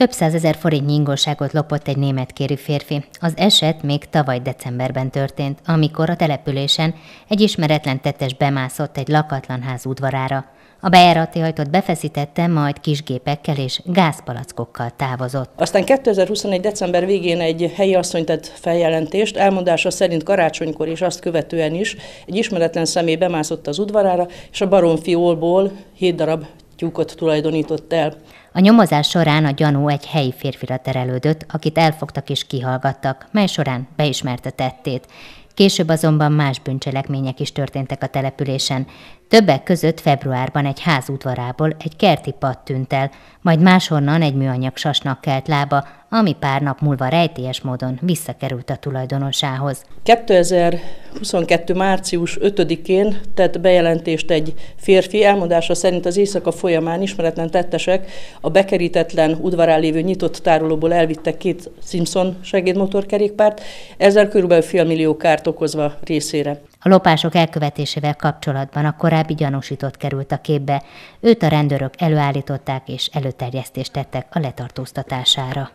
Több százezer forint nyingóságot lopott egy kérű férfi. Az eset még tavaly decemberben történt, amikor a településen egy ismeretlen tettes bemászott egy lakatlan ház udvarára. A bejárati ajtót befeszítette, majd kisgépekkel és gázpalackokkal távozott. Aztán 2021. december végén egy helyi asszony tett feljelentést, elmondása szerint karácsonykor és azt követően is egy ismeretlen személy bemászott az udvarára, és a baromfi hét darab tyúkot tulajdonított el. A nyomozás során a gyanú egy helyi férfira terelődött, akit elfogtak és kihallgattak, mely során beismerte tettét. Később azonban más bűncselekmények is történtek a településen. Többek között februárban egy ház udvarából egy kerti pad tűnt el, majd máshonnan egy műanyag sasnak kelt lába, ami pár nap múlva rejtélyes módon visszakerült a tulajdonosához. 2000 22. március 5-én tett bejelentést egy férfi, elmondása szerint az éjszaka folyamán ismeretlen tettesek a bekerítetlen udvarán lévő nyitott tárolóból elvittek két Simpson segédmotorkerékpárt, ezzel körülbelül félmillió kárt okozva részére. A lopások elkövetésével kapcsolatban a korábbi gyanúsított került a képbe, őt a rendőrök előállították és előterjesztést tettek a letartóztatására.